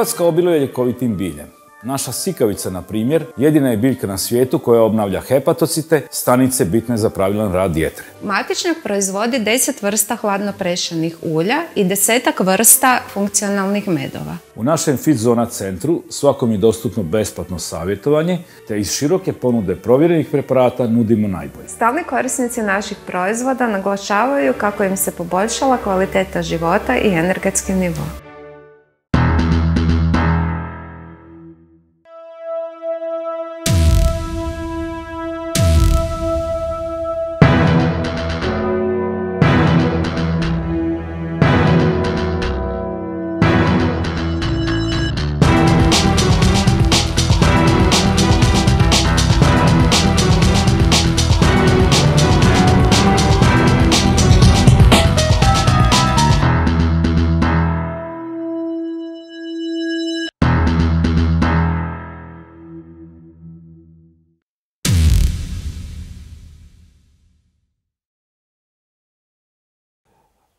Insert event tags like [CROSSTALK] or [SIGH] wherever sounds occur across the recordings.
Hrvatska obiluje ljekovitim biljem. Naša sikavica, na primjer, jedina je biljka na svijetu koja obnavlja hepatocite, stanice bitne za pravilan rad jetre. Matičnjak proizvodi 10 vrsta hladno prešenih ulja i desetak vrsta funkcionalnih medova. U našem Fit Zona centru svakom je dostupno besplatno savjetovanje, te iz široke ponude provjerenih preparata nudimo najbolje. Stalni korisnici naših proizvoda naglašavaju kako im se poboljšala kvaliteta života i energetski nivo.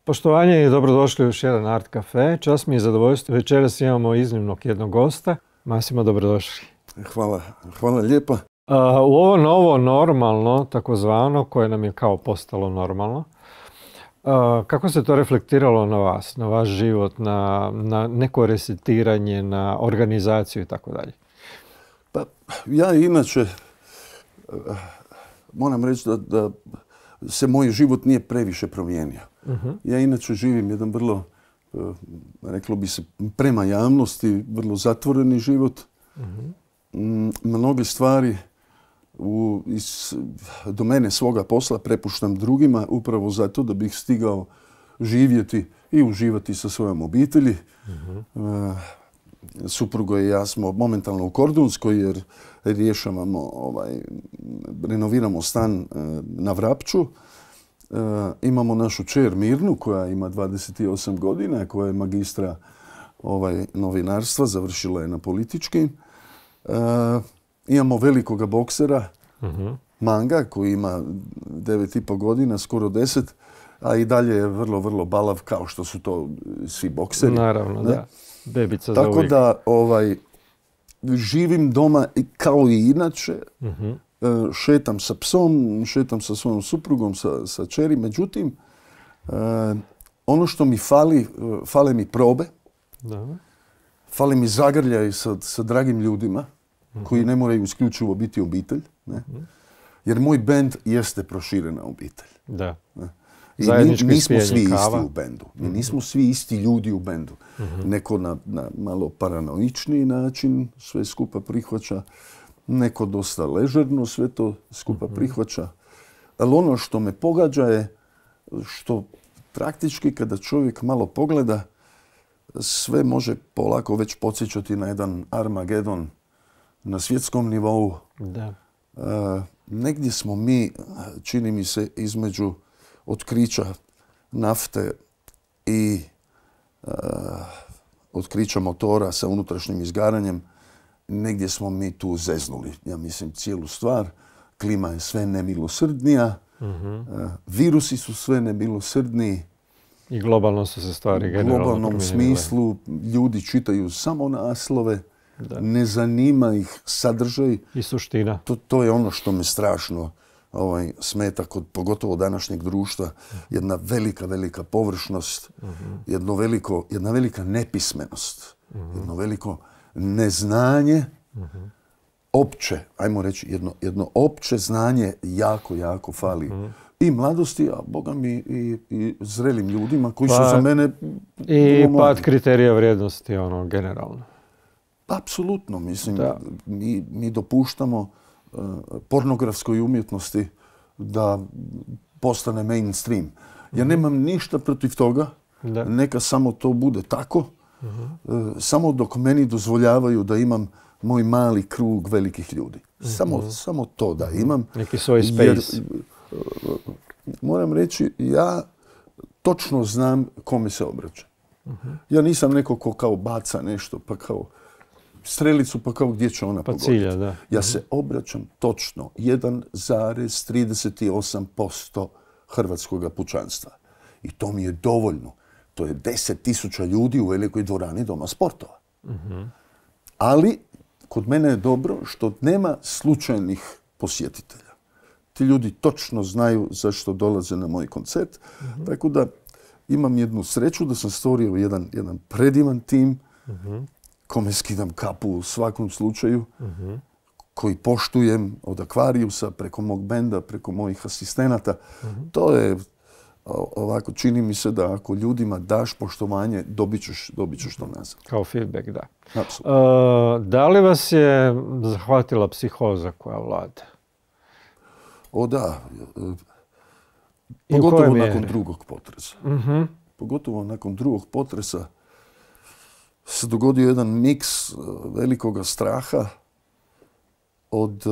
Poštovanje i dobrodošli u još jedan Art Cafe. Čas mi je zadovoljstvo. Večeras imamo iznimnog jednog gosta. Masimo, dobrodošli. Hvala. Hvala lijepa. u ovo novo normalno, takozvano, koje nam je kao postalo normalno, kako se to reflektiralo na vas, na vaš život, na, na neko resetiranje, na organizaciju i tako dalje? Pa, ja inače, eh, moram reći da, da se moj život nije previše promijenio. Mhm. Ja inače živim jedan vrlo, eh, reklo bi se, prema javnosti, vrlo zatvoreni život. Mhm. Mm, mnoge stvari iz domene svoga posla prepuštam drugima upravo zato da bih stigao živjeti i uživati sa svojom obitelji. Mhm. Eh, Suprugo i ja smo momentalno u Kordunskoj jer rješavamo, ovaj, renoviramo stan eh, na Vrapču. Eh, imamo našu čer Mirnu koja ima 28 godina, koja je magistra ovaj, novinarstva, završila je na političkim. Eh, imamo velikoga boksera, mhm. Manga, koji ima 9,5 godina, skoro 10, a i dalje je vrlo, vrlo balav, kao što su to svi bokseri. Naravno, da. Bebica Tako za uvijek. da ovaj, živim doma kao i inače, mhm. E, šetam sa psom, šetam sa svojom suprugom, sa, sa čeri. Međutim, e, ono što mi fali, e, fale mi probe, da. fale mi zagrljaj sa, sa dragim ljudima, mhm. koji ne moraju isključivo biti obitelj. Mhm. Jer moj bend jeste proširena obitelj. I nismo svi isti u bendu. Mi mhm. nismo svi isti ljudi u bendu. Neko na, na malo paranoični način sve skupa prihvaća neko dosta ležerno sve to skupa mhm. prihvaća. Ali ono što me pogađa je što praktički kada čovjek malo pogleda, sve može polako već podsjećati na jedan Armagedon na svjetskom nivou. Da. E, negdje smo mi, čini mi se, između otkrića nafte i e, otkrića motora sa unutrašnjim izgaranjem negdje smo mi tu zeznuli. Ja mislim cijelu stvar. Klima je sve nemilosrdnija. Mhm. Eh, virusi su sve nemilosrdniji. I globalno su se stvari generalno U globalnom smislu ljudi čitaju samo naslove. Ne zanima ih sadržaj. I suština. To, je ono što me strašno ovaj, smeta, kod pogotovo današnjeg društva. Mhm. Jedna velika, velika površnost. Mhm. jedna velika nepismenost. Jedno veliko neznanje, opće, ajmo reći jedno, opće znanje jako, jako fali. I mladosti, a boga mi i, zrelim ljudima koji su pa za mene... I pad kriterija vrijednosti, ono, generalno. Apsolutno, mislim, Mi, dopuštamo e, pornografskoj umjetnosti da postane mainstream. Ja nemam ništa protiv toga, da. neka samo to bude tako, Eh, samo dok meni dozvoljavaju da imam moj mali krug velikih ljudi. Samo, mhm. to da mhm. imam. Neki svoj space. Eh, moram reći, ja točno znam kome se obraćam. Mhm. Ja nisam neko ko kao baca nešto, pa kao strelicu, pa kao gdje će ona pa pogoditi. Ja se obraćam točno 1,38% hrvatskog pučanstva. I to mi je dovoljno. To je deset tisuća ljudi u velikoj dvorani Doma sportova. Ali kod mene je dobro što nema slučajnih posjetitelja. Ti ljudi točno znaju zašto dolaze na moj koncert. Tako da imam jednu sreću da sam stvorio jedan, jedan predivan tim kome skidam kapu u svakom slučaju koji poštujem od Akvarijusa, preko mog benda, preko mojih asistenata. To je ovako čini mi se da ako ljudima daš poštovanje, dobit ćeš, dobit ćeš to nazad. Kao feedback, da. Apsolutno. E, da li vas je zahvatila psihoza koja vlada? O da. E, pogotovo nakon drugog potresa. uh Pogotovo nakon drugog potresa se dogodio jedan miks e, velikoga straha od...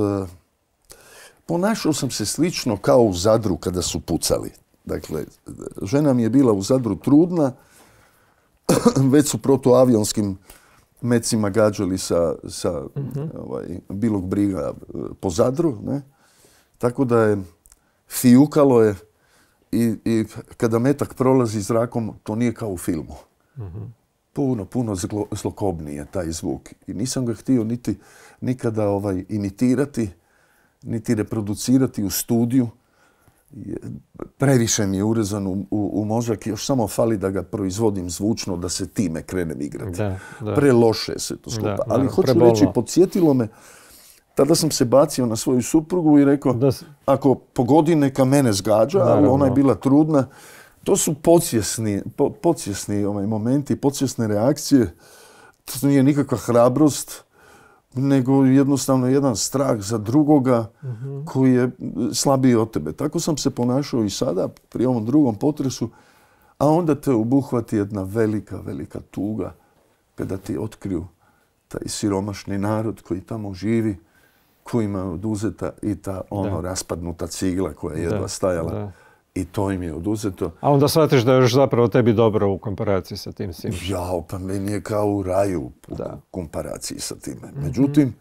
Ponašao sam se slično kao u Zadru kada su pucali. Dakle, žena mi je bila u Zadru trudna, [CLEARS THROAT] već su protuavionskim mecima gađali sa, mhm. ovaj, bilog briga e, po Zadru. Ne? Tako da je fijukalo je i, kada metak prolazi zrakom, to nije kao u filmu. Mhm. Puno, puno zlokobniji zlokobnije taj zvuk. I nisam ga htio nikada ovaj, imitirati, niti reproducirati u studiju previše mi je urezan u, u, mozak, još samo fali da ga proizvodim zvučno, da se time krenem igrati. Preloše se to skupa Ali hoću reći, podsjetilo me, tada sam se bacio na svoju suprugu i rekao, ako pogodi neka mene zgađa, ali ona je bila trudna, to su podsjesni, ovaj, momenti, podsjesne reakcije, to nije nikakva hrabrost, nego jednostavno jedan strah za drugoga mhm. koji je slabiji od tebe. Tako sam se ponašao i sada pri ovom drugom potresu, a onda te obuhvati jedna velika, velika tuga kada ti otkriju taj siromašni narod koji tamo živi, kojima je oduzeta i ta ono raspadnuta cigla koja je jedva stajala i to im je oduzeto. A onda shvatiš da je još zapravo tebi dobro u komparaciji sa tim svim. Ja, pa meni je kao u raju u da. komparaciji sa time. Mhm. Međutim,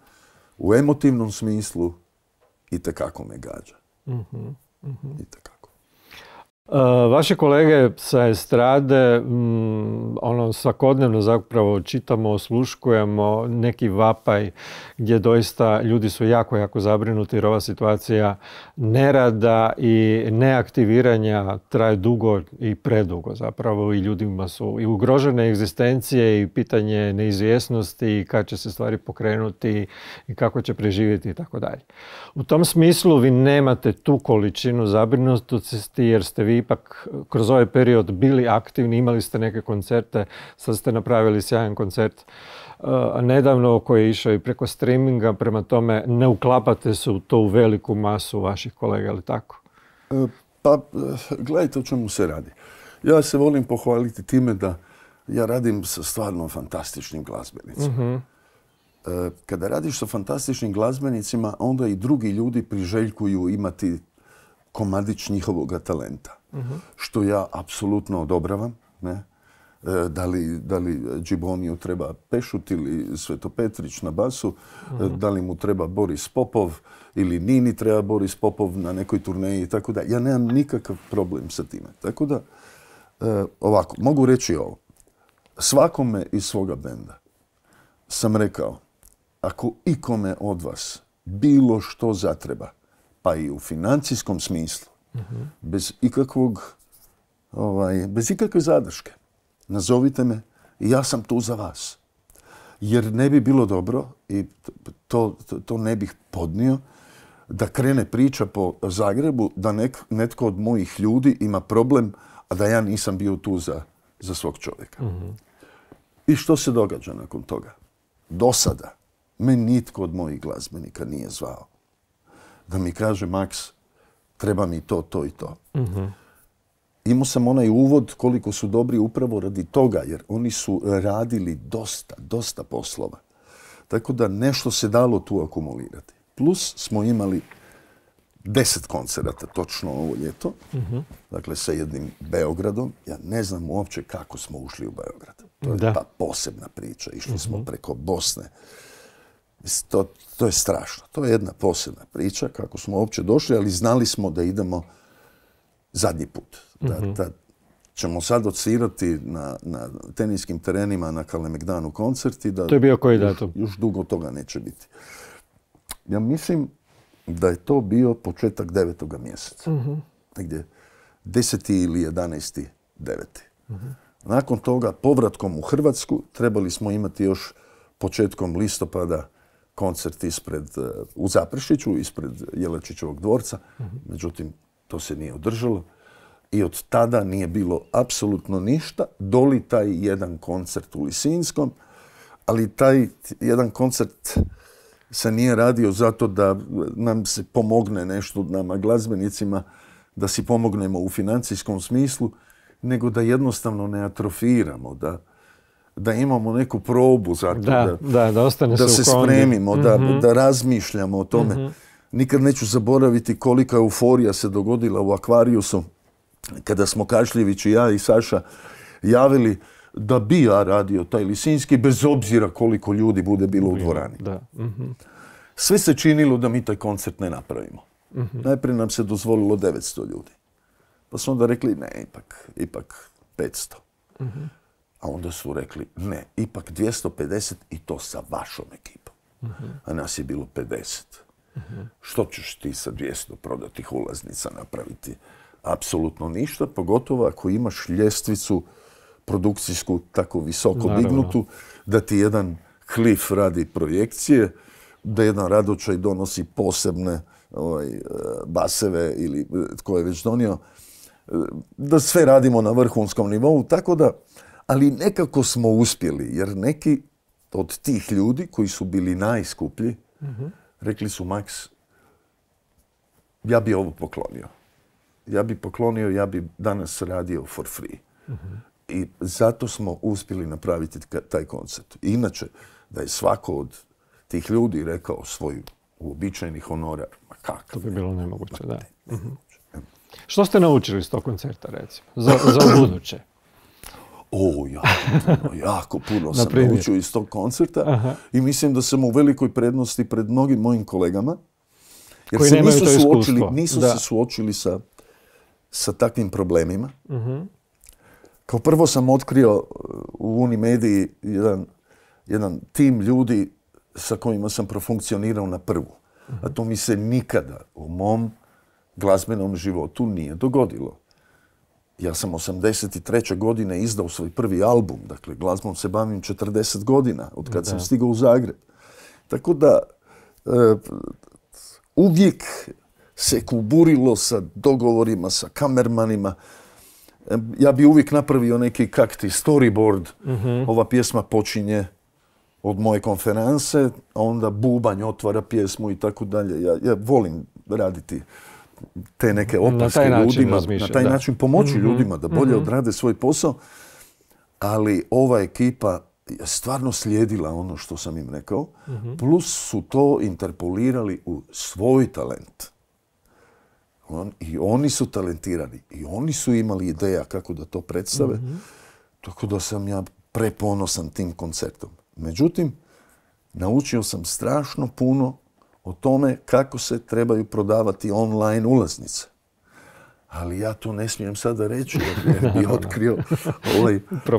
u emotivnom smislu i me gađa. Mm-hmm. Eh, vaše kolege sa estrade, mm, ono svakodnevno zapravo čitamo, osluškujemo neki vapaj gdje doista ljudi su jako, jako zabrinuti jer ova situacija nerada i neaktiviranja traje dugo i predugo zapravo i ljudima su i ugrožene egzistencije i pitanje neizvjesnosti i kad će se stvari pokrenuti i kako će preživjeti i tako dalje. U tom smislu vi nemate tu količinu zabrinutosti jer ste vi ipak eh, kroz ovaj period bili aktivni, imali ste neke koncerte, sad ste napravili sjajan koncert eh, nedavno koji je išao i preko streaminga, prema tome ne uklapate se u to u veliku masu vaših kolega, li tako? E, pa, eh, gledajte o čemu se radi. Ja se volim pohvaliti time da ja radim sa stvarno fantastičnim glazbenicima. Mhm. Kada radiš sa fantastičnim glazbenicima, onda i drugi ljudi priželjkuju imati komadić njihovog talenta. Što ja apsolutno odobravam. E, da li, da Džiboniju treba Pešut ili Svetopetrić na basu, e, da li mu treba Boris Popov ili Nini treba Boris Popov na nekoj turneji i tako da. Ja nemam nikakav problem sa time. Tako da, e, ovako, mogu reći ovo. Svakome iz svoga benda sam rekao, ako ikome od vas bilo što zatreba, pa i u financijskom smislu, bez ikakvog, ovaj, bez ikakve zadrške. Nazovite me, i ja sam tu za vas. Jer ne bi bilo dobro i to, ne bih podnio da krene priča po Zagrebu da netko od mojih ljudi ima problem, a da ja nisam bio tu za, svog čovjeka. I što se događa nakon toga? Do sada me nitko od mojih glazbenika nije zvao da mi kaže Max, treba mi to, to i to. Mhm. Imao sam onaj uvod koliko su dobri upravo radi toga, jer oni su radili dosta, dosta poslova. Tako da nešto se dalo tu akumulirati. Plus smo imali deset koncerata točno ovo ljeto, mhm. dakle sa jednim Beogradom. Ja ne znam uopće kako smo ušli u Beograd. To je ta posebna priča. Išli smo mhm. preko Bosne. To, to je strašno. To je jedna posebna priča kako smo uopće došli, ali znali smo da idemo zadnji put. Da, mhm. ćemo sad odsirati na, na teniskim terenima na Kalemegdanu koncert i da... To je bio koji datum? Još, dugo toga neće biti. Ja mislim da je to bio početak devetoga mjeseca. Mhm. Negdje deseti ili jedanesti deveti. Mhm. Nakon toga, povratkom u Hrvatsku, trebali smo imati još početkom listopada koncert ispred, eh, u Zaprešiću, ispred Jelačićevog dvorca. Međutim, to se nije održalo. I od tada nije bilo apsolutno ništa, doli taj jedan koncert u Lisinskom, ali taj jedan koncert se nije radio zato da nam se pomogne nešto nama glazbenicima, da si pomognemo u financijskom smislu, nego da jednostavno ne atrofiramo, da da imamo neku probu za da, da, da, da se, spremimo, mhm. da, razmišljamo o tome. Mhm. Nikad neću zaboraviti kolika euforija se dogodila u Akvarijusu kada smo Kašljević i ja i Saša javili da bi ja radio taj Lisinski bez obzira koliko ljudi bude bilo u dvorani. Da. Mhm. Sve se činilo da mi taj koncert ne napravimo. Najprije nam se dozvolilo 900 ljudi. Pa smo onda rekli ne, ipak, ipak 500. A onda su rekli ne, ipak 250 i to sa vašom ekipom. A nas je bilo 50. Što ćeš ti sa 200 prodatih ulaznica napraviti? Apsolutno ništa, pogotovo ako imaš ljestvicu produkcijsku tako visoko dignutu da ti jedan klif radi projekcije, da jedan radočaj donosi posebne ovaj, e, baseve ili e, tko je već donio, e, da sve radimo na vrhunskom nivou, tako da ali nekako smo uspjeli, jer neki od tih ljudi koji su bili najskuplji, rekli su Max, ja bi ovo poklonio. Ja bi poklonio, ja bi danas radio for free. I zato smo uspjeli napraviti taj koncert. Inače, da je svako od tih ljudi rekao svoj uobičajeni honorar, ma kakav. To bi bilo nemoguće, da. Što ste naučili s tog koncerta, recimo, za buduće? o, jako puno, jako puno sam naučio iz tog koncerta i mislim da sam u velikoj prednosti pred mnogim mojim kolegama, jer se nisu, suočili, nisu se suočili sa, sa takvim problemima. Mhm. Kao prvo sam otkrio uh, u Unimediji jedan, jedan tim ljudi sa kojima sam profunkcionirao na prvu. Mhm. A to mi se nikada u mom glazbenom životu nije dogodilo. Ja sam 83. godine izdao svoj prvi album, dakle glazbom se bavim 40 godina od kad sam stigao u Zagreb. Tako da e, uvijek se kuburilo sa dogovorima, sa kamermanima. E, ja bi uvijek napravio neki kakti storyboard. Mhm. Ova pjesma počinje od moje konference, a onda bubanj otvara pjesmu i tako dalje. ja volim raditi te neke opaske na ljudima, na taj način pomoći mhm, ljudima da bolje mhm. odrade svoj posao, ali ova ekipa je stvarno slijedila ono što sam im rekao, mhm. plus su to interpolirali u svoj talent. On, I oni su talentirani, i oni su imali ideja kako da to predstave, tako da sam ja preponosan tim koncertom. Međutim, naučio sam strašno puno o tome kako se trebaju prodavati online ulaznice. Ali ja to ne smijem sada reći, jer bi [LAUGHS] otkrio, ovaj,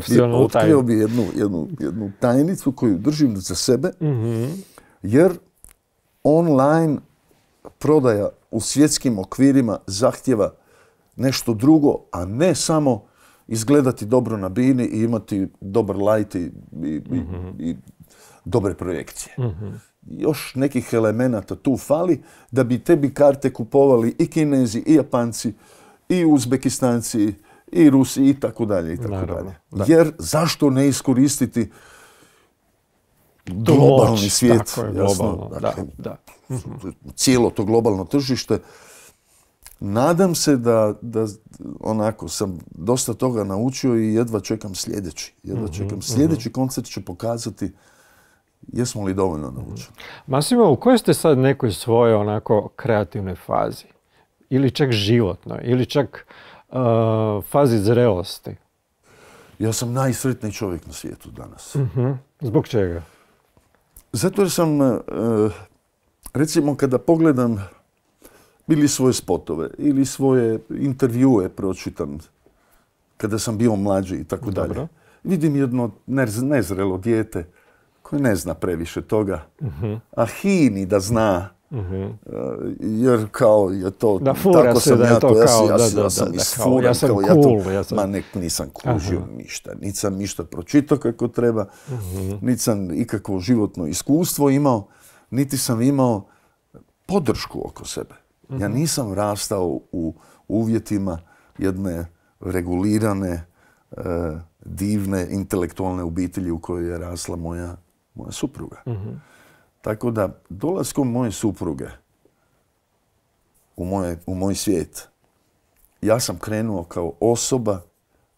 bi, otkrio bi jednu, tajnicu koju držim za sebe, mhm. jer online prodaja u svjetskim okvirima zahtjeva nešto drugo, a ne samo izgledati dobro na bini i imati dobar light i, mhm. dobre projekcije. Mhm još nekih elemenata tu fali da bi tebi karte kupovali i Kinezi, i Japanci, i Uzbekistanci, i Rusi i tako dalje i tako dalje. Jer zašto ne iskoristiti globalni svijet, jasno, dakle, cijelo to globalno tržište. Nadam se da, onako sam dosta toga naučio i jedva čekam sljedeći. Jedva mhm, čekam mhm. sljedeći koncert će pokazati jesmo li dovoljno naučili. Mhm. Masimo, u kojoj ste sad nekoj svojoj onako kreativnoj fazi? Ili čak životnoj, ili čak uh, fazi zrelosti? Ja sam najsretniji čovjek na svijetu danas. Mhm. Zbog čega? Zato jer sam, uh, recimo kada pogledam ili svoje spotove, ili svoje intervjue pročitam, kada sam bio mlađi i tako dalje. Vidim jedno nezrelo dijete koji ne zna previše toga, a mhm. a hini da zna, mhm. e, jer kao je to, da, tako sam da ja to, kao, ja, da, sam ja sam ja to, ma nisam kužio ništa, nisam ništa pročitao kako treba, mhm. nisam ikakvo životno iskustvo imao, niti sam imao podršku oko sebe. Ja nisam rastao u uvjetima jedne regulirane, e, divne intelektualne obitelji u kojoj je rasla moja moja supruga. Mhm. Tako da dolaskom moje supruge u, moj svijet, ja sam krenuo kao osoba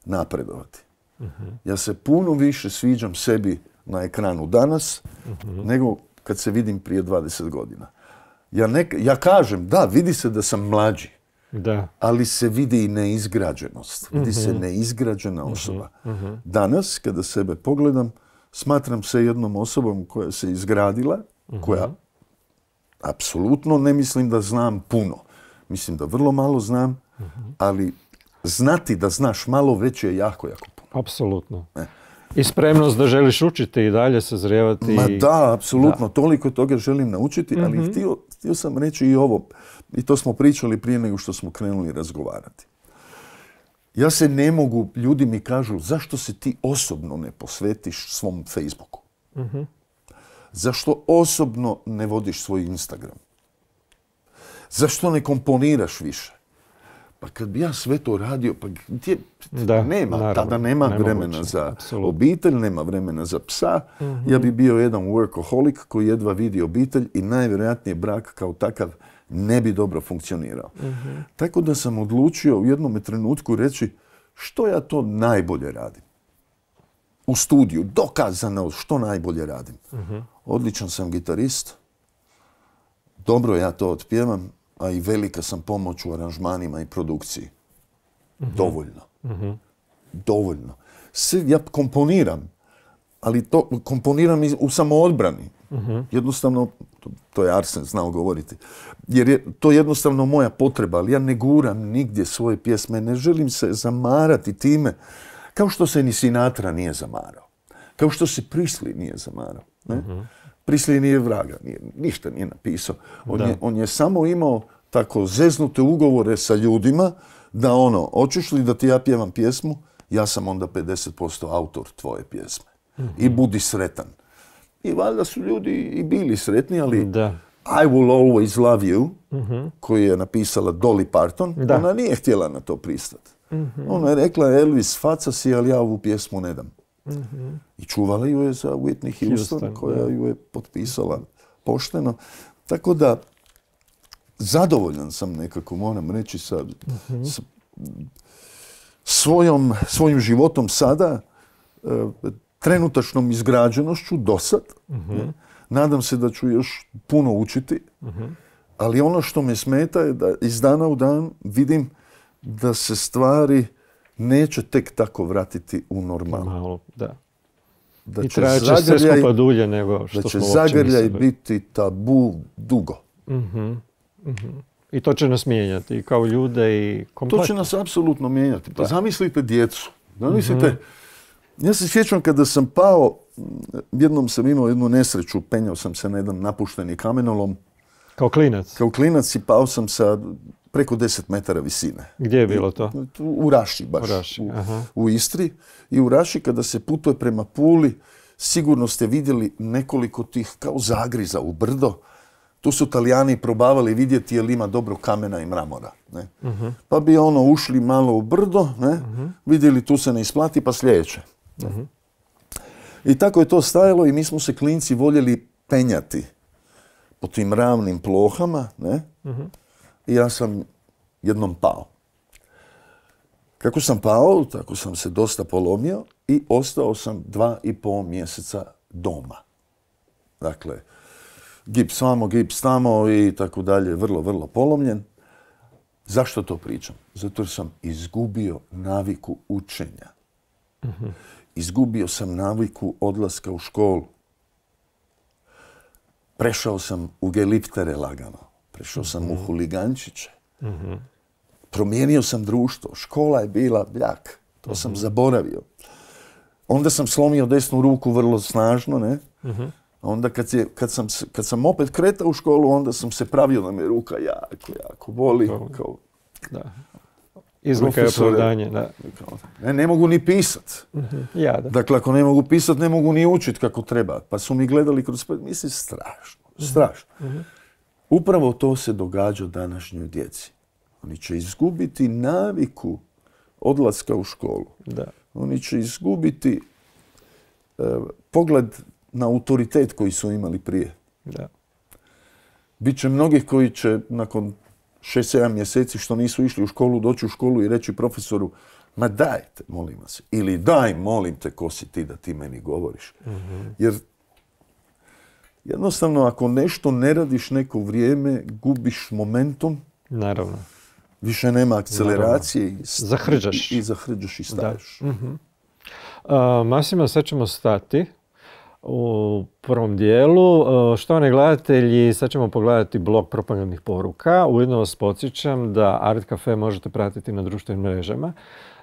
napredovati. Mhm. Ja se puno više sviđam sebi na ekranu danas mhm. nego kad se vidim prije 20 godina. Ja, kažem, da, vidi se da sam mlađi. Ali se vidi i neizgrađenost. Vidi se neizgrađena osoba. Danas, kada sebe pogledam, smatram se jednom osobom koja se izgradila, mhm. koja apsolutno ne mislim da znam puno. Mislim da vrlo malo znam, mhm. ali znati da znaš malo već je jako, jako puno. Apsolutno. E. I spremnost da želiš učiti i dalje se Ma da, apsolutno. Toliko toga želim naučiti, ali mhm. htio sam reći i ovo. I to smo pričali prije nego što smo krenuli razgovarati. Ja se ne mogu, ljudi mi kažu, zašto se ti osobno ne posvetiš svom Facebooku? Mhm. Zašto osobno ne vodiš svoj Instagram? Zašto ne komponiraš više? Pa kad bi ja sve to radio, pa gdje, nema, tada nema vremena za obitelj, nema vremena za psa. Ja bi mhm. bio jedan workaholic koji jedva vidi obitelj i najvjerojatnije brak kao takav ne bi dobro funkcionirao. Tako da sam odlučio u jednom trenutku reći što ja to najbolje radim. U studiju, dokazano što najbolje radim. Odličan sam gitarist, dobro ja to otpjevam, a i velika sam pomoć u aranžmanima i produkciji. Dovoljno. Dovoljno. ja komponiram, ali to komponiram u samoodbrani. Jednostavno, to, je Arsen znao govoriti. Jer je to jednostavno moja potreba, ali ja ne guram nigdje svoje pjesme, ne želim se zamarati time, kao što se ni Sinatra nije zamarao, kao što se Prisli nije zamarao. Ne? Mhm. Prisli nije vraga, ništa nije napisao. On je, samo imao tako zeznute ugovore sa ljudima da ono, hoćeš li da ti ja pjevam pjesmu, ja sam onda 50% autor tvoje pjesme. I mhm. budi sretan. I valjda su ljudi i bili sretni, ali I Will Always Love You, mhm. je napisala Dolly Parton, ona nije htjela na to pristati. Mhm. Ona je rekla Elvis faca si, ali ja ovu pjesmu ne dam. Mhm. I čuvala ju je za Whitney Houston, koja ju je potpisala pošteno. Tako da, zadovoljan sam nekako, moram reći, sa, svojom, svojim životom sada. E, trenutačnom izgrađenošću do sad. Mhm. Nadam se da ću još puno učiti, mhm. ali ono što me smeta je da iz dana u dan vidim da se stvari neće tek tako vratiti u normalno. Malo, da. će sve skupa dulje nego što da će zagrljaj biti tabu dugo. Mhm. I to će nas mijenjati, i kao ljude i kompletno. To će nas apsolutno mijenjati. Pa zamislite djecu. Zamislite ja se sjećam kada sam pao, jednom sam imao jednu nesreću, penjao sam se na jedan napušteni kamenolom. Kao klinac? Kao klinac i pao sam sa preko 10 metara visine. Gdje je bilo to? U Raši baš, u, Istri. I u Raši kada se putuje prema Puli, sigurno ste vidjeli nekoliko tih kao zagriza u brdo. Tu su Italijani probavali vidjeti je li ima dobro kamena i mramora. Ne? Mhm. Pa bi ono ušli malo u brdo, ne? Mhm. vidjeli tu se ne isplati, pa sljedeće. Mhm. I tako je to stajalo i mi smo se klinci voljeli penjati po tim ravnim plohama, ne? Mhm. I ja sam jednom pao. Kako sam pao, tako sam se dosta polomio i ostao sam dva i pol mjeseca doma. Dakle, gips vamo, gips tamo i tako dalje, vrlo, vrlo polomljen. Zašto to pričam? Zato jer sam izgubio naviku učenja. Mhm. Izgubio sam naviku odlaska u školu. Prešao sam u geliptere lagano. Prešao sam u mhm. huligančiće. Mhm. Promijenio sam društvo. Škola je bila bljak. To mhm. sam zaboravio. Onda sam slomio desnu ruku vrlo snažno, ne? Onda kad, sam, opet kretao u školu, onda sam se pravio da me ruka jako, jako boli. Kao, ne, ne mogu ni pisat. Mhm, ja, da. Dakle, ako ne mogu pisat, ne mogu ni učit kako treba. Pa su mi gledali kroz pet. Mislim, strašno. Mhm, strašno. Mhm. Upravo to se događa današnjoj djeci. Oni će izgubiti naviku odlaska u školu. Da. Oni će izgubiti e, pogled na autoritet koji su imali prije. Da. Biće mnogih koji će nakon 6-7 mjeseci što nisu išli u školu, doći u školu i reći profesoru, ma dajte, molim vas, ili daj, molim te, ko si ti da ti meni govoriš. Jer jednostavno, ako nešto ne radiš neko vrijeme, gubiš momentum. Naravno. Više nema akceleracije. I zahrđaš. I, zahrđaš i staješ. Mhm. Masima, sad ćemo stati u prvom dijelu. E, štovani gledatelji, sad ćemo pogledati blog propagandnih poruka. Ujedno vas podsjećam da Art Cafe možete pratiti na društvenim mrežama,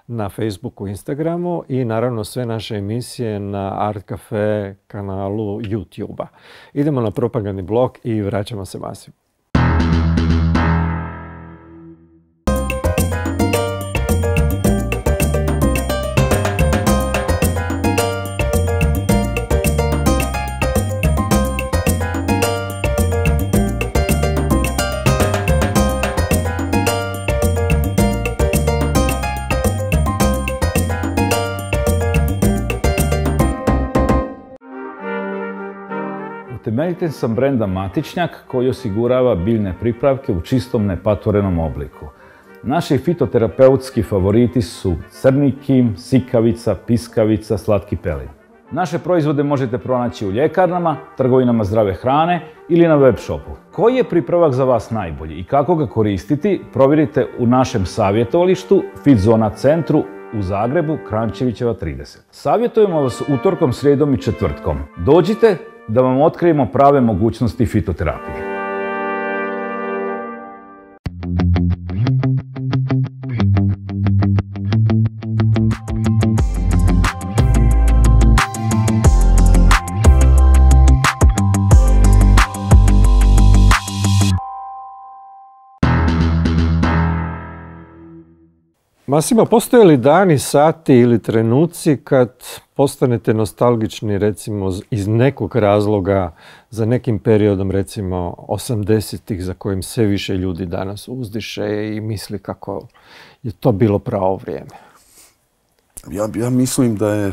na Facebooku, Instagramu i naravno sve naše emisije na Art Cafe kanalu YouTube-a. Idemo na propagandni blog i vraćamo se masivu. sam Brenda Matičnjak koji osigurava biljne pripravke u čistom nepatvorenom obliku. Naši fitoterapeutski favoriti su crni kim, sikavica, piskavica, slatki pelin. Naše proizvode možete pronaći u ljekarnama, trgovinama zdrave hrane ili na web shopu. Koji je pripravak za vas najbolji i kako ga koristiti provjerite u našem savjetovalištu Fitzona centru u Zagrebu Krančevićeva 30. Savjetujemo vas utorkom, srijedom i četvrtkom. Dođite, da vam otkrijemo prave mogućnosti fitoterapije. Masima, postoje li dani, sati ili trenuci kad postanete nostalgični recimo iz nekog razloga za nekim periodom recimo 80-ih za kojim sve više ljudi danas uzdiše i misli kako je to bilo pravo vrijeme? Ja, ja mislim da je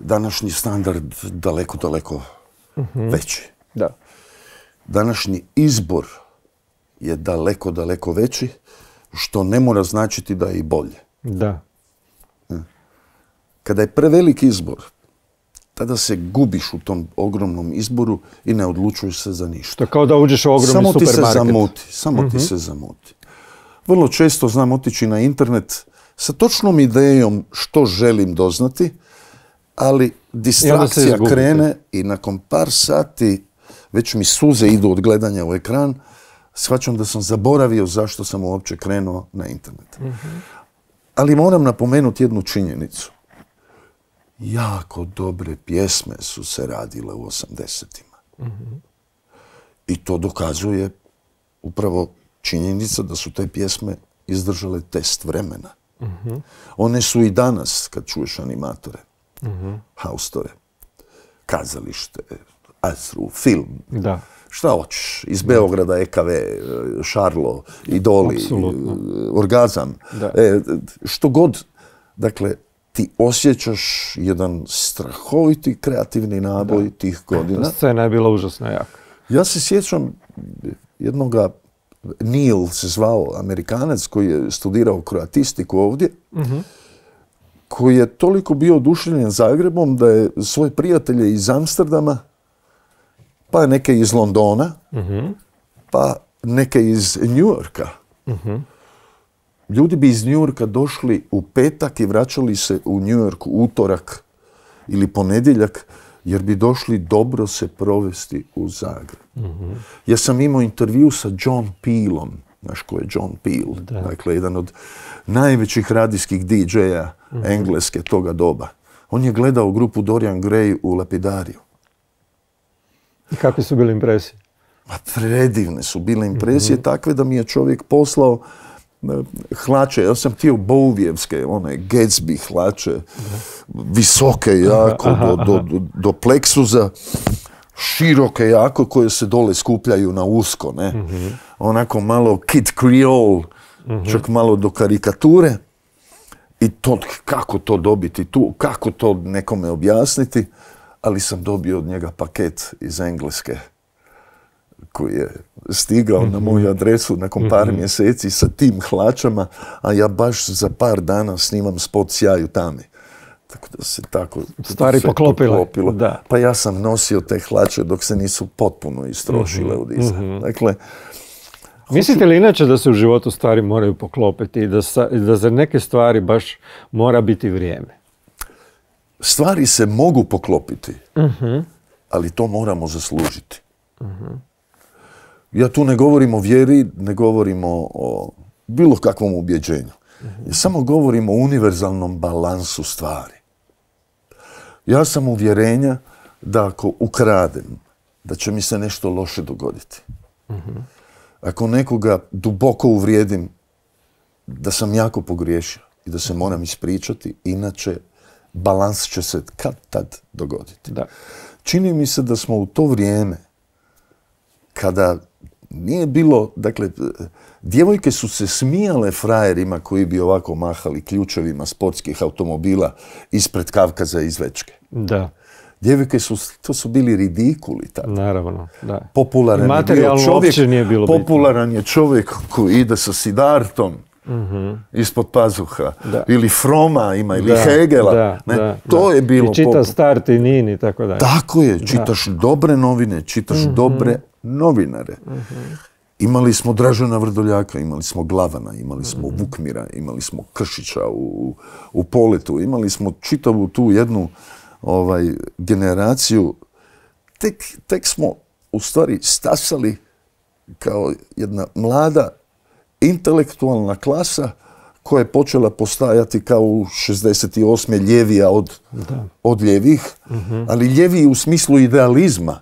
današnji standard daleko, daleko mhm. veći. Da. Današnji izbor je daleko, daleko veći što ne mora značiti da je i bolje. Da. E. Kada je prevelik izbor, tada se gubiš u tom ogromnom izboru i ne odlučuješ se za ništa. kao da uđeš u ogromni samo Ti se zamuti, samo ti mhm. se zamuti. Vrlo često znam otići na internet sa točnom idejom što želim doznati, ali distrakcija krene i nakon par sati već mi suze idu od gledanja u ekran, shvaćam da sam zaboravio zašto sam uopće krenuo na internet. Ali moram napomenuti jednu činjenicu. Jako dobre pjesme su se radile u 80 I to dokazuje upravo činjenica da su te pjesme izdržale test vremena. One su i danas, kad čuješ animatore, haustore, kazalište, astru, film. Da šta hoćeš, iz Beograda, EKV, e, Šarlo, Idoli, e, Orgazam, e, što god, dakle, ti osjećaš jedan strahoviti kreativni naboj tih godina. Scena je bila užasno jaka. Ja se sjećam jednoga, Neil se zvao, Amerikanac koji je studirao kroatistiku ovdje, mhm. koji je toliko bio oduševljen Zagrebom da je svoje prijatelje iz Amsterdama pa neke iz Londona, pa neke iz New Yorka. Ljudi bi iz Yorka došli u petak i vraćali se u Njujork utorak ili ponedjeljak jer bi došli dobro se provesti u Zagreb. Ja sam imao intervju sa John Peelom, znaš ko je John Peel, dakle jedan od najvećih radijskih DJ-a engleske toga doba. On je gledao grupu Dorian Gray u Lapidariju. I kakve su bile impresije? Ma predivne su bile impresije, mhm. takve da mi je čovjek poslao hlače, ja sam htio bouvijevske, one Gatsby hlače, visoke jako, do, do, široke jako koje se dole skupljaju na usko, ne. Mhm. Onako malo kit creole, mhm. čak malo do karikature. I to, kako to dobiti tu, kako to nekome objasniti ali sam dobio od njega paket iz Engleske koji je stigao na mhm. moju adresu nakon par mhm. mjeseci sa tim hlačama, a ja baš za par dana snimam spot sjaju tami. Tako da se tako... Stvari poklopilo. Da. Pa ja sam nosio te hlače dok se nisu potpuno istrošile mhm, od iza. Dakle, Mislite li inače da se u životu stvari moraju poklopiti i da za neke stvari baš mora biti vrijeme? stvari se mogu poklopiti, ali to moramo zaslužiti. Ja tu ne govorim o vjeri, ne govorim o, bilo kakvom ubjeđenju. Ja samo govorim o univerzalnom balansu stvari. Ja sam uvjerenja da ako ukradem, da će mi se nešto loše dogoditi. Ako nekoga duboko uvrijedim, da sam jako pogriješio i da se moram ispričati, inače balans će se kad tad dogoditi. Da. Čini mi se da smo u to vrijeme kada nije bilo, dakle, djevojke su se smijale frajerima koji bi ovako mahali ključevima sportskih automobila ispred Kavkaza iz Večke. Da. Djevojke su, to su bili ridikuli tada. Naravno, da. Popularan je bio čovjek, nije bilo popularan je čovjek koji ide sa sidartom Mhm. ispod pazuha. Ili Froma ima, ili Hegela. To je bilo... I čitaš star tako dalje. Tako je, čitaš dobre novine, čitaš mhm. dobre novinare. Mhm. Imali smo Dražena Vrdoljaka, imali smo Glavana, imali smo Vukmira, imali smo Kršića u, poletu, imali smo čitavu tu jednu ovaj, generaciju. Tek, tek smo u stvari stasali kao jedna mlada intelektualna klasa koja je počela postajati kao u 68. ljevija od, ljevih, mhm. ali ljevi u smislu idealizma,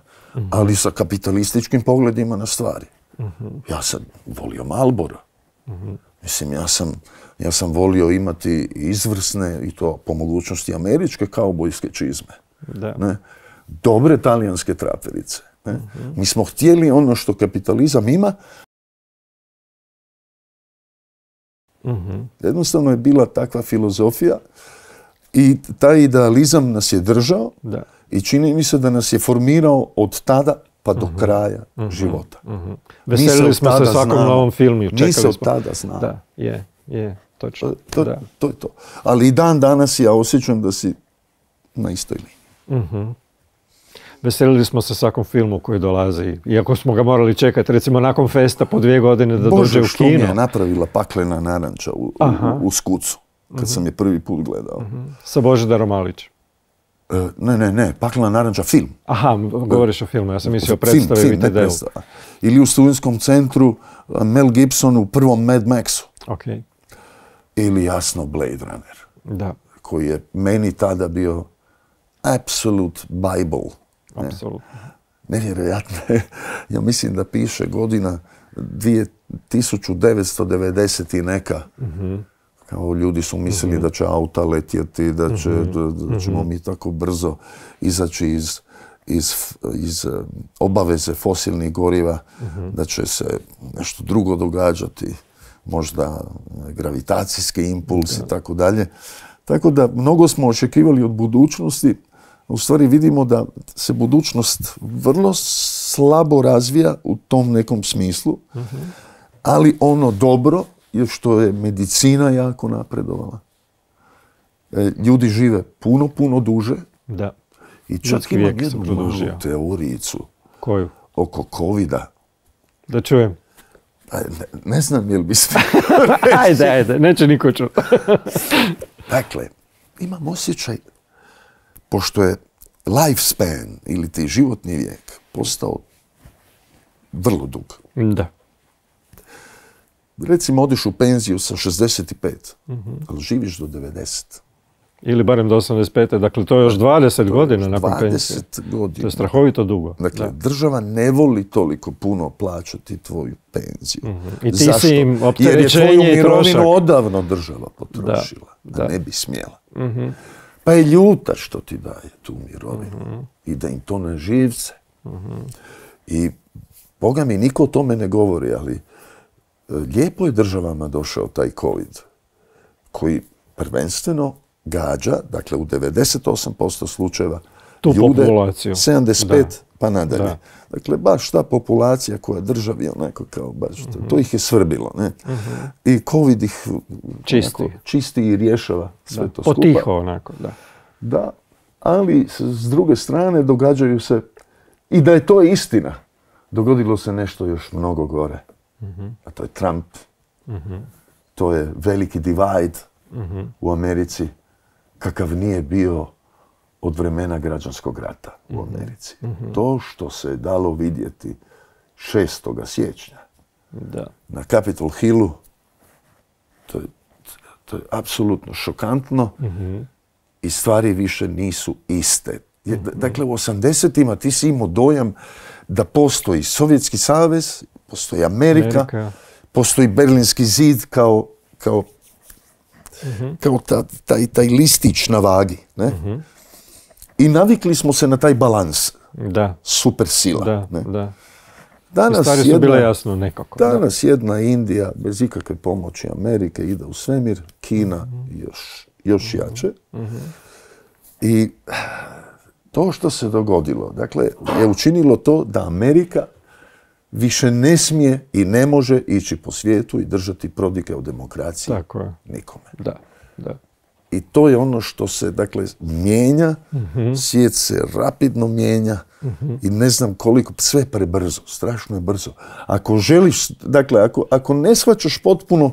ali sa kapitalističkim pogledima na stvari. Mhm. Ja sam volio Malbora. Mhm. Mislim, ja sam, ja sam volio imati izvrsne, i to po mogućnosti američke, kaubojske čizme. Dobre talijanske traperice. Ne? Mi smo htjeli ono što kapitalizam ima, Mhm. Jednostavno je bila takva filozofija i taj idealizam nas je držao i čini mi se da nas je formirao od tada pa do mhm. kraja mhm. života. Veselili smo se svakom novom filmu. Mi se od tada znao. Da, je, je, točno. To, to je to. Ali i dan danas ja osjećam da si na istoj liniji veselili smo se svakom filmu koji dolazi. Iako smo ga morali čekati, recimo nakon festa po dvije godine da dođe u kino. Bože, što mi je napravila paklena naranča u, skucu, kad sam je prvi put gledao. Mhm. Sa Božidarom Alić. E, ne, ne, ne, paklena naranča film. Aha, govoriš o filmu, ja sam mislio o predstavi film, film, Ili u Studijenskom centru Mel Gibson u prvom Mad Maxu. Okej. Ili jasno Blade Runner. Da. Koji je meni tada bio absolute bible Apsolutno. Nevjerojatno je. Ja mislim da piše godina 1990 i neka. Mhm. Kao ljudi su mislili mhm. da će auta letjeti, da, mhm. ćemo mi tako brzo izaći iz, iz, iz eh, obaveze fosilnih goriva, da će se nešto drugo događati, možda eh, gravitacijski impuls i tako dalje. Tako da mnogo smo očekivali od budućnosti, u stvari vidimo da se budućnost vrlo slabo razvija u tom nekom smislu, ali ono dobro je što je medicina jako napredovala. E, ljudi žive puno, puno duže. Da. I čak ima jednu malu Koju? Oko covida. Da čujem. Pa, ne, znam jel bi se... [LAUGHS] [LAUGHS] ajde, ajde, neće niko čuti. dakle, imam osjećaj pošto je lifespan ili ti životni vijek postao vrlo dug. Da. Recimo, odiš u penziju sa 65, mm ali živiš do 90. Ili barem do 85. Dakle, to je još 20 godina još nakon 20 20 godina. To je strahovito dugo. Dakle, država ne voli toliko puno plaćati tvoju penziju. mm I ti si im opterećenje i trošak. Jer je tvoju mirovinu odavno država potrošila, da. a ne bi smjela. mm pa je ljuta što ti daje tu mirovinu. Mhm. I da im to ne živce. Mhm. I, boga mi, niko o tome ne govori, ali e, lijepo je državama došao taj COVID, koji prvenstveno gađa, dakle u 98% slučajeva, tu ljude, populaciju. 75% pa nadalje. Dakle, baš ta populacija koja državi onako kao baš, to, ih je svrbilo. Ne? Mhm. I COVID ih čisti. i rješava sve to skupa. Potiho onako, da. Da, ali s druge strane događaju se, i da je to istina, dogodilo se nešto još mnogo gore. Mhm. A to je Trump, mhm. to je veliki divide u Americi, kakav nije bio od vremena građanskog rata u mhm. Americi. Mhm. To što se je dalo vidjeti 6. siječnja na Capitol Hillu, to je, to je apsolutno šokantno mhm. i stvari više nisu iste. Dakle, u 80-ima ti si imao dojam da postoji Sovjetski savez, postoji Amerika, postoji Berlinski zid kao, taj, listić na vagi. Ne? I navikli smo se na taj balans. Da. Super sila. ne? da. Danas su jedna, jasno nekako. Danas jedna Indija bez ikakve pomoći Amerike ide u svemir, Kina mhm. još, još mhm. jače. Mhm. I to što se dogodilo, dakle, je učinilo to da Amerika više ne smije i ne može ići po svijetu i držati prodike u demokraciji Tako nikome. Da, da. I to je ono što se, dakle, mijenja, mhm. svijet se rapidno mijenja mhm. i ne znam koliko, sve prebrzo, strašno je brzo. Ako želiš, dakle, ako, ne shvaćaš potpuno,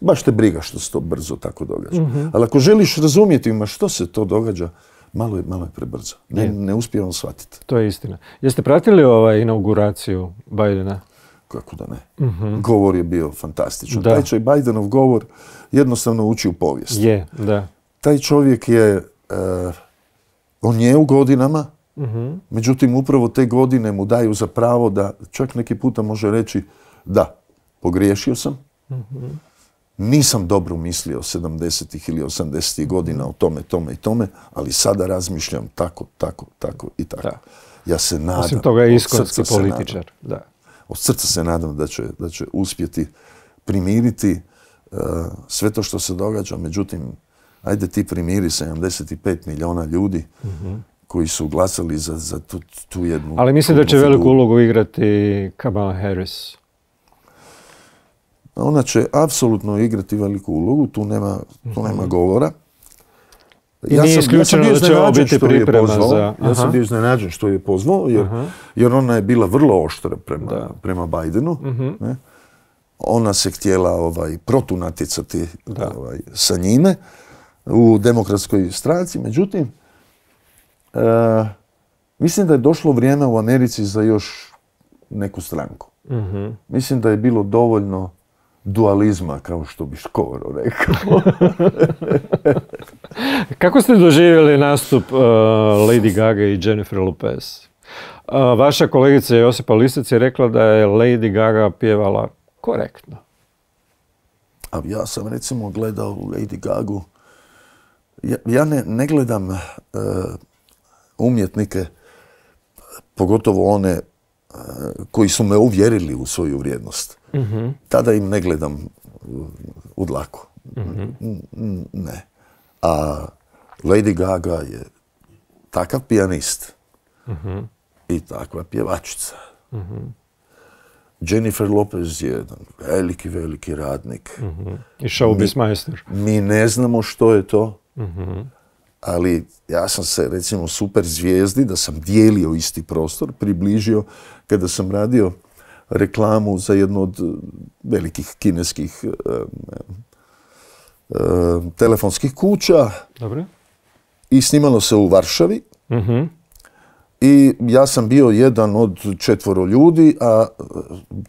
baš te briga što se to brzo tako događa. Mhm. Ali ako želiš razumjeti ima što se to događa, malo je, malo je prebrzo. Ne, uspijem ne shvatiti. To je istina. Jeste pratili ovaj inauguraciju Bajdena? Kako da ne. Govor je bio fantastičan. Taj će Bajdenov govor jednostavno uči u povijest. Je, da taj čovjek je, uh, on je u godinama, mhm. međutim upravo te godine mu daju za pravo da čak neki puta može reći da, pogriješio sam, mhm. nisam dobro mislio 70. ili 80. godina o tome, tome i tome, ali sada razmišljam tako, tako, tako i tako. Ja se nadam. Osim toga je iskonski političar. da. Od srca se nadam da će, da će uspjeti primiriti e, sve to što se događa, međutim ajde ti primiri 75 milijuna ljudi koji su glasali za, tu, jednu... Ali mislim da će veliku ulogu igrati Kamala Harris. Ona će apsolutno igrati veliku ulogu, tu nema, mhm. govora. ja nije isključeno da će ovo Ja sam bio iznenađen što je pozvao, jer, ona je bila vrlo oštra prema, Bidenu. Mhm. Ona se htjela ovaj, ovaj, sa njime u demokratskoj stranci. Međutim, e, mislim da je došlo vrijeme u Americi za još neku stranku. Mhm. Mislim da je bilo dovoljno dualizma, kao što bi Škoro rekao. [LAUGHS] Kako ste doživjeli nastup e, Lady Gaga i Jennifer Lopez? E, vaša kolegica Josipa Lisac je rekla da je Lady Gaga pjevala korektno. A ja sam recimo gledao Lady Gagu ja, ne, gledam e, umjetnike, pogotovo one e, koji su me uvjerili u svoju vrijednost. Mhm. Tada im ne gledam u dlaku. Mhm. Ne. A Lady Gaga je takav pijanist mhm. i takva pjevačica. Jennifer Lopez je jedan veliki, veliki radnik. I showbiz Mi ne znamo što je to. Mhm. Ali ja sam se recimo super zvijezdi da sam dijelio isti prostor, približio kada sam radio reklamu za jednu od eh, velikih kineskih eh, eh, telefonskih kuća. I snimalo se u Varšavi. Mhm. I ja sam bio jedan od četvoro ljudi, a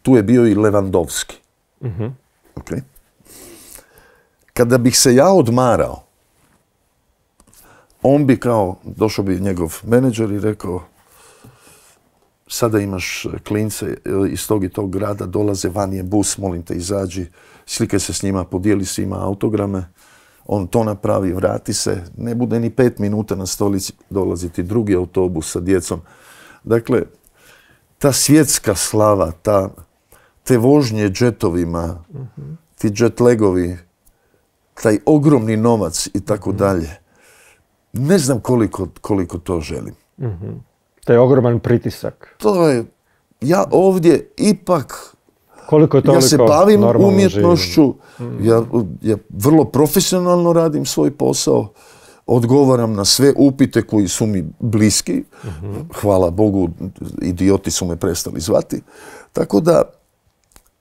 tu je bio i Levandovski. Mhm. Kada bih se ja odmarao, on bi kao, došao bi njegov menadžer i rekao, sada imaš klince iz tog i tog grada, dolaze, van je bus, molim te izađi, slike se s njima, podijeli se, ima autograme, on to napravi, vrati se, ne bude ni pet minuta na stolici dolaziti drugi autobus sa djecom. Dakle, ta svjetska slava, ta, te vožnje džetovima, mhm. ti džetlegovi, taj ogromni novac i tako mhm. dalje. Ne znam koliko, to želim. Mhm. To je ogroman pritisak. To je, ja ovdje ipak koliko ja se bavim umjetnošću, mhm. ja, vrlo profesionalno radim svoj posao, odgovaram na sve upite koji su mi bliski, mhm. hvala Bogu, idioti su me prestali zvati, tako da,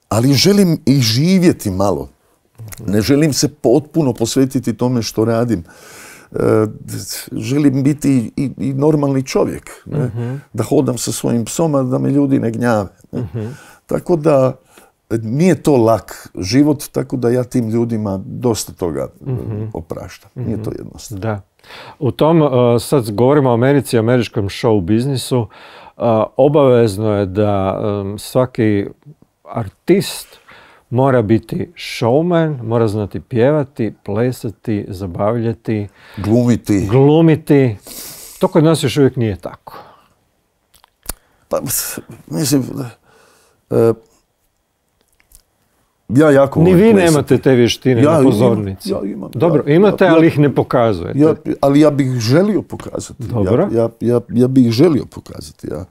ali želim i živjeti malo, ne želim se potpuno posvetiti tome što radim. E, želim biti i, normalni čovjek. Mhm. Da hodam sa svojim psom, a da me ljudi ne gnjave. Mhm. Tako da e, nije to lak život, tako da ja tim ljudima dosta toga e, mhm. opraštam. Nije to jednostavno. Da. U tom, sad govorimo o Americi američkom show biznisu, obavezno je da svaki artist mora biti showman, mora znati pjevati, plesati, zabavljati. Glumiti. Glumiti. To kod nas još uvijek nije tako. Pa, mislim, e, ja jako Ni vi nemate te vještine na pozornici. Dobro, imate, ali ih ne pokazujete. ali ja bih želio pokazati. Dobro. Ja bih želio pokazati, ja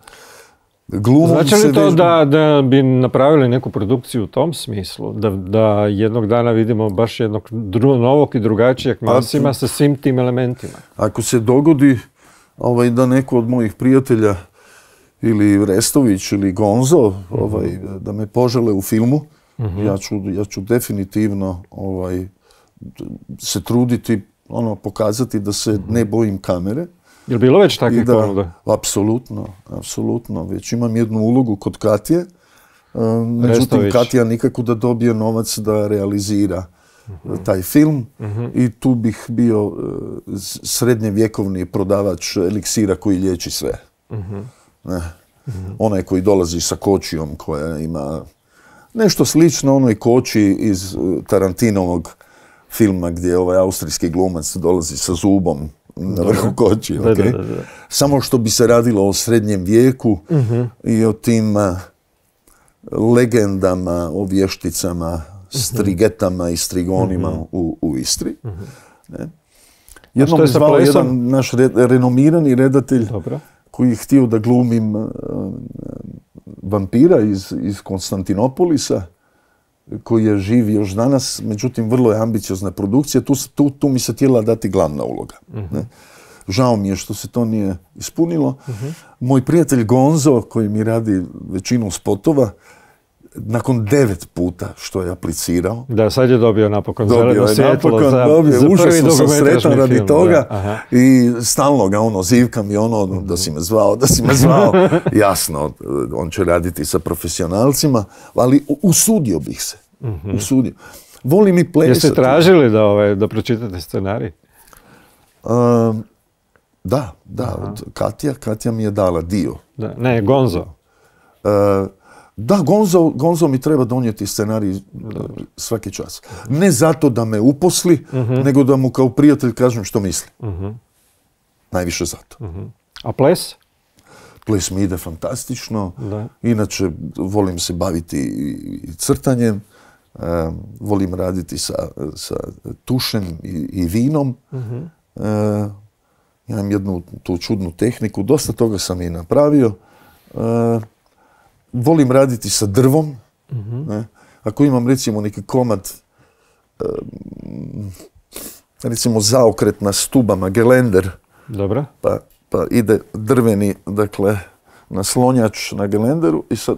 znači li to da, da bi napravili neku produkciju u tom smislu? Da, da jednog dana vidimo baš jednog dru, novog i drugačijeg pa, masima sa svim tim elementima? Ako se dogodi ovaj, da neko od mojih prijatelja ili Restović ili Gonzo mhm. ovaj, da me požele u filmu, mhm. ja, ću, ja ću definitivno ovaj, se truditi ono pokazati da se mhm. ne bojim kamere Jel bilo već takve da, Apsolutno, apsolutno. Već imam jednu ulogu kod Katije. E, međutim, Katija nikako da dobije novac da realizira mhm. taj film mhm. i tu bih bio e, srednjevjekovni prodavač eliksira koji liječi sve. Mhm. ne. Onaj koji dolazi sa kočijom koja ima nešto slično onoj koči iz e, Tarantinovog filma gdje ovaj austrijski glumac dolazi sa zubom na vrhu koči. Okay? Samo što bi se radilo o srednjem vijeku mhm. i o tim eh, legendama, o vješticama, mhm. strigetama i strigonima mhm. u, u Istri. Ne? Jednom je zvao jedan naš re, renomirani redatelj koji je htio da glumim eh, vampira iz, iz Konstantinopolisa koji je živ još danas, međutim vrlo je ambiciozna produkcija, tu, tu, tu mi se tijela dati glavna uloga. Mhm. Žao mi je što se to nije ispunilo. Uh Moj prijatelj Gonzo, koji mi radi većinu spotova, nakon devet puta što je aplicirao. Da, sad je dobio napokon dobio zeleno napokon, dobio, sam sretan radi toga i stalno ga ono zivkam i ono, ono, da si me zvao, da si me [LAUGHS] zvao. Jasno, on će raditi sa profesionalcima, ali usudio bih se. mm Usudio. Volim mi plesati. Jeste tražili da, ovaj, da pročitate scenarij? da, da. Katja, Katja mi je dala dio. ne, Gonzo. Da, Gonzo, mi treba donijeti scenarij e, svaki čas. Ne zato da me uposli, mhm. nego da mu kao prijatelj kažem što misli. Mhm. Najviše zato. uh A ples? Ples mi ide fantastično. Inače, volim se baviti i crtanjem. E, volim raditi sa, sa tušem i, i vinom. Uh, imam jednu tu čudnu tehniku. Dosta toga sam i napravio volim raditi sa drvom. Mhm. ne? Ako imam recimo neki komad recimo zaokret na stubama, gelender. Dobro. Pa, pa, ide drveni, dakle, naslonjač na gelenderu i sad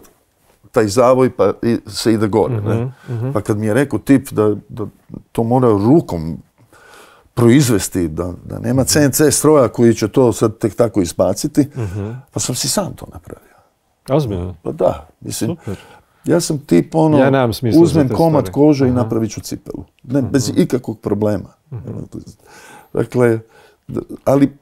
taj zavoj pa se ide gore. Mhm, mhm. Pa kad mi je rekao tip da, to mora rukom proizvesti, da, nema CNC stroja koji će to sad tek tako izbaciti, pa sam si sam to napravio. Ozbiljno? Pa da, mislim, Super. ja sam tip ono, ja nemam uzmem komad kože i napravit ću cipelu. Ne, mhm. bez ikakvog problema. Mhm. Dakle, ali...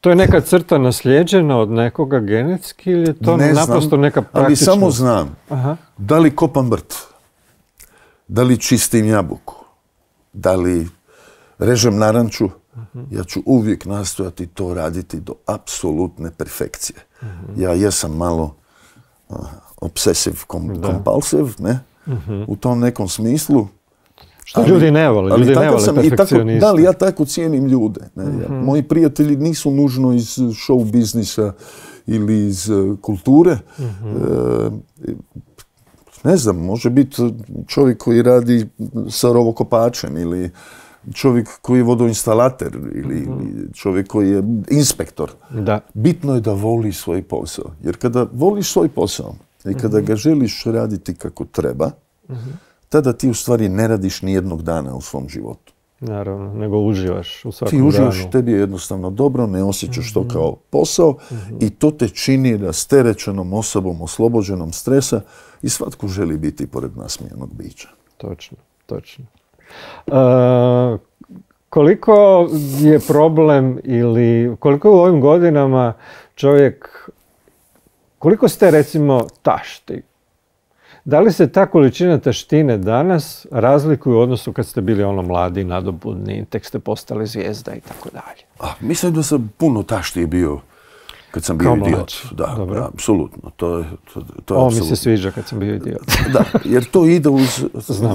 To je neka crta naslijeđena od nekoga genetski ili je to ne naprosto neka praktična... ali samo znam Aha. da li kopam vrt, da li čistim jabuku, da li režem naranču, ja ću uvijek nastojati to raditi do apsolutne perfekcije. Ja jesam malo obsesiv, ne? Mhm. U tom nekom smislu. Što ljudi ne vole, ljudi ne vole da li ja tako cijenim ljude? Mhm. moji prijatelji nisu nužno iz show biznisa ili iz e, kulture. Mhm. E, ne znam, može biti čovjek koji radi sa rovokopačem ili čovjek koji je vodoinstalater ili mhm. čovjek koji je inspektor. Da. Bitno je da voli svoj posao. Jer kada voliš svoj posao i kada mhm. ga želiš raditi kako treba, mhm. tada ti u stvari ne radiš ni jednog dana u svom životu. Naravno, nego uživaš u svakom Ti uživaš, tebi je jednostavno dobro, ne osjećaš to kao posao i to te čini rasterećenom osobom, oslobođenom stresa i svatko želi biti pored nasmijenog bića. Točno, točno. E, koliko je problem ili koliko u ovim godinama čovjek, koliko ste recimo tašti? Da li se ta količina taštine danas razlikuje u odnosu kad ste bili ono mladi, nadobudni, tek ste postali zvijezda i tako dalje? Mislim da sam puno tašti bio kad sam bio idiot. Da, apsolutno. To, Ovo mi se sviđa kad sam bio idiot. [LAUGHS] da, jer to ide uz...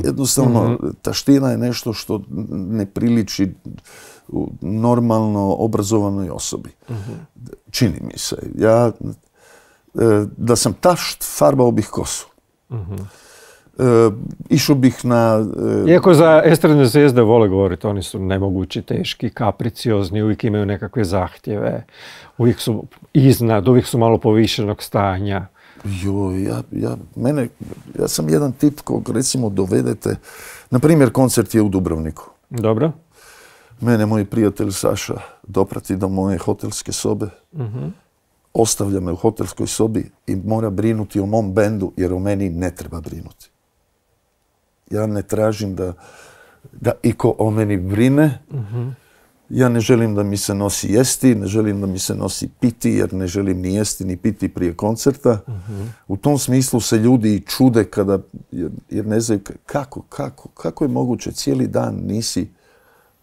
Jednostavno, mhm. taština je nešto što ne priliči normalno obrazovanoj osobi. Mhm. Čini mi se. Ja, e, da sam tašt, farbao bih kosu. Mhm. E, išao bih na... E, Iako za estradne zvijezde vole govoriti, oni su nemogući, teški, kapriciozni, uvijek imaju nekakve zahtjeve, uvijek su iznad, uvijek su malo povišenog stanja. Jo, ja, ja, mene, ja sam jedan tip kog recimo dovedete, na primjer koncert je u Dubrovniku. Dobro. Mene moj prijatelj Saša doprati do moje hotelske sobe, uh ostavlja me u hotelskoj sobi i mora brinuti o mom bendu jer o meni ne treba brinuti. Ja ne tražim da, da iko o meni brine. Mhm. Ja ne želim da mi se nosi jesti, ne želim da mi se nosi piti, jer ne želim ni jesti ni piti prije koncerta. Mhm. U tom smislu se ljudi čude kada, jer, ne znaju kako, kako, kako je moguće cijeli dan nisi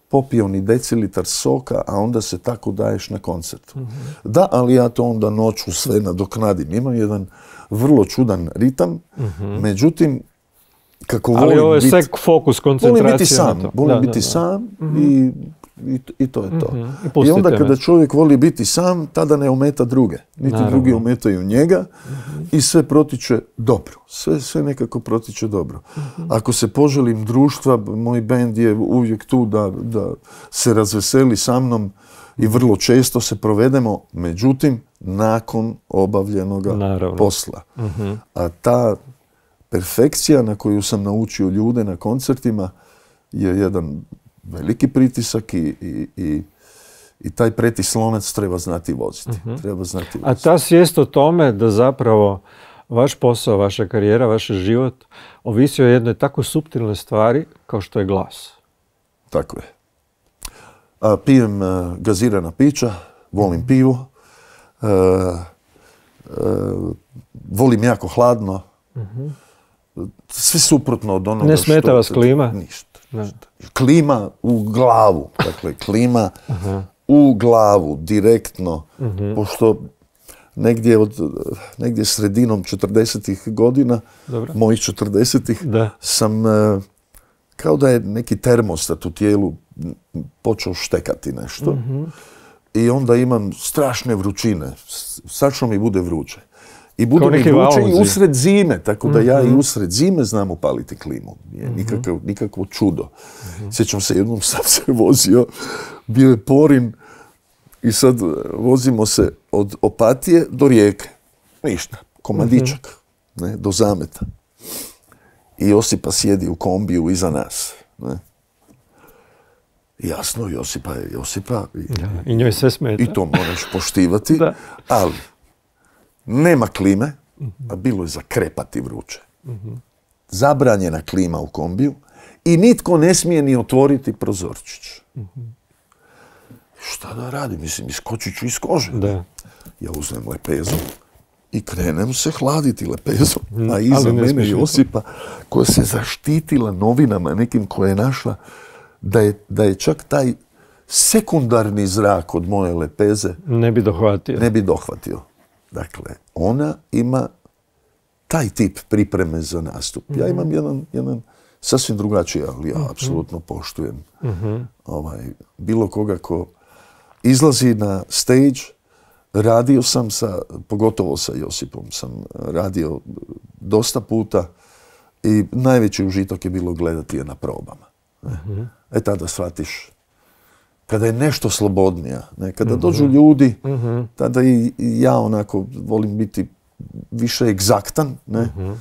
popio ni decilitar soka, a onda se tako daješ na koncert. Mhm. Da, ali ja to onda noću sve nadoknadim. Imam jedan vrlo čudan ritam, međutim, kako volim ovo je fokus, volim biti sam, Volim biti sam mhm. i, i, to je to. Mhm. I, onda kada čovjek voli biti sam, tada ne ometa druge. Niti Naravno. drugi ometaju njega mhm. i sve protiče dobro. Sve, sve nekako protiče dobro. Ako se poželim društva, moj bend je uvijek tu da, da se razveseli sa mnom i vrlo često se provedemo, međutim, nakon obavljenoga posla. A ta perfekcija na koju sam naučio ljude na koncertima je jedan veliki pritisak i, i, i, i taj preti slonac treba znati voziti. Mhm. Treba znati A ta svijest o tome da zapravo vaš posao, vaša karijera, vaš život ovisi o jednoj tako subtilnoj stvari kao što je glas. Tako je. A, pijem e, gazirana pića, volim uh volim jako hladno. Mhm sve suprotno od onoga što... Ne smeta vas klima? Ništa. Klima u glavu. Dakle, klima u glavu, direktno. Mhm. Pošto negdje, od, negdje sredinom 40. godina, mojih 40. Da. sam e, kao da je neki termostat u tijelu počeo štekati nešto. Mhm. I onda imam strašne vrućine. Sačno mi bude vruće. I budu mi vruće usred zime, tako da ja i mhm. usred zime znam upaliti klimu. Nije mhm. nikakvo čudo. Mhm. Sjećam se, jednom sam se vozio, bio je porin i sad e, vozimo se od Opatije do Rijeke. Ništa, komadičak, ne, do zameta. I Josipa sjedi u kombiju iza nas. Ne. Jasno, Josipa je Josipa. I, njoj se smeta. I to moraš poštivati, ali nema klime, a bilo je zakrepati vruće. Zabranjena klima u kombiju i nitko ne smije ni otvoriti prozorčić. Šta da radim? Mislim, iskočit ću iz kože. Da. Ja uzmem lepezu i krenem se hladiti lepezom. Mm, a iza mene Josipa koja se zaštitila novinama nekim koje je našla da je, da je čak taj sekundarni zrak od moje lepeze ne bi dohvatio. Ne bi dohvatio. Dakle, ona ima taj tip pripreme za nastup. Ja mhm. imam jedan, sasvim drugačiji, ali ja mhm. apsolutno poštujem mhm. ovaj, bilo koga ko izlazi na stage. Radio sam sa, pogotovo sa Josipom, sam radio dosta puta i najveći užitok je bilo gledati je na probama. E, e tada shvatiš kada je nešto slobodnija, ne? kada mhm. dođu ljudi, mhm. tada i ja onako volim biti više egzaktan, ne? Mhm.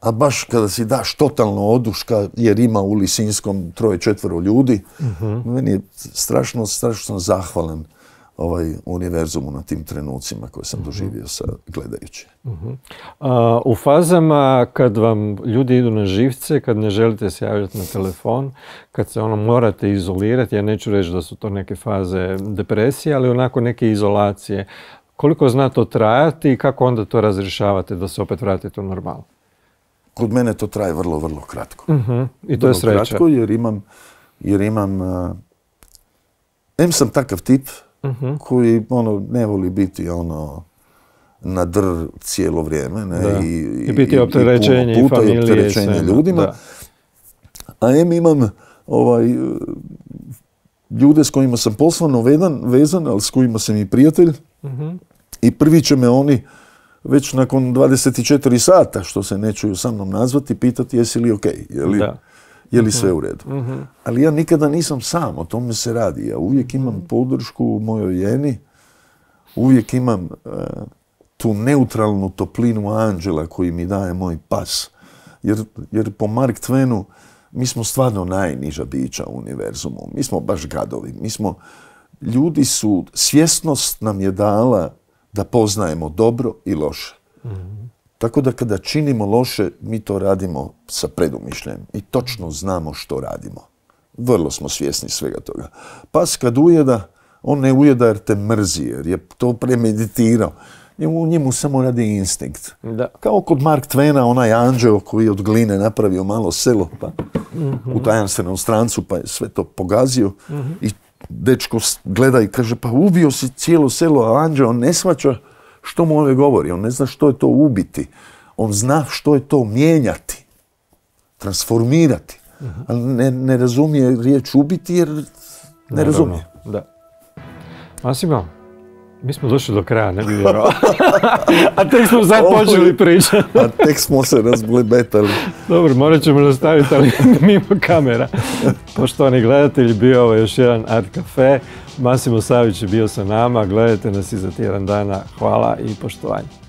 A baš kada si daš totalno oduška, jer ima u Lisinskom troje, četvero ljudi, meni je strašno, strašno zahvalan ovaj univerzumu na tim trenucima koje sam mhm. doživio sa gledajući. Mhm. u fazama kad vam ljudi idu na živce, kad ne želite se javljati na telefon, kad se ono morate izolirati, ja neću reći da su to neke faze depresije, ali onako neke izolacije. Koliko zna to trajati i kako onda to razrišavate da se opet vratite u normalno? Kod mene to traje vrlo, vrlo kratko. Mhm. I to je sreća. Kratko jer imam, eh, em sam takav tip Mhm. koji ono, ne voli biti ono, na dr cijelo vrijeme. Ne? I, I, biti opterećenje i opterećenje ljudima. A ja imam ovaj, ljude s kojima sam poslano vedan, vezan, ali s kojima sam i prijatelj. Mhm. I prvi će me oni već nakon 24 sata, što se ne sa mnom nazvati, pitati jesi li ok. Je li? Da je li mhm. sve u redu. Mhm. Ali ja nikada nisam sam, o tome se radi. Ja uvijek mhm. imam podršku u mojoj jeni, uvijek imam e, tu neutralnu toplinu anđela koji mi daje moj pas. Jer, po Mark Twainu mi smo stvarno najniža bića u univerzumu. Mi smo baš gadovi. Mi smo, ljudi su, svjesnost nam je dala da poznajemo dobro i loše. Tako da kada činimo loše, mi to radimo sa predumišljem i točno znamo što radimo. Vrlo smo svjesni svega toga. Pas kad ujeda, on ne ujeda jer te mrzi, jer je to premeditirao. U njemu samo radi instinkt. Kao kod Mark Twena, onaj anđeo koji je od gline napravio malo selo, pa u tajanstvenom strancu, pa je sve to pogazio. Mhm. I dečko gleda i kaže, pa ubio si cijelo selo, a anđeo ne svača što mu ovaj govori? On ne zna što je to ubiti. On zna što je to mijenjati, transformirati. Mhm. Ali ne, razumije riječ ubiti jer ne razumije. Da. Masimo, mi smo došli do kraja, ne bi vjerovao. [LAUGHS] A tek smo sad počeli pričati. A tek smo se razblibetali. Dobro, morat ćemo nastaviti, ali [LAUGHS] mimo kamera. Poštovani gledatelji, bio ovo još jedan Art Cafe. Masimo Savić je bio sa nama. Gledajte nas i za tjedan dana. Hvala i poštovanje.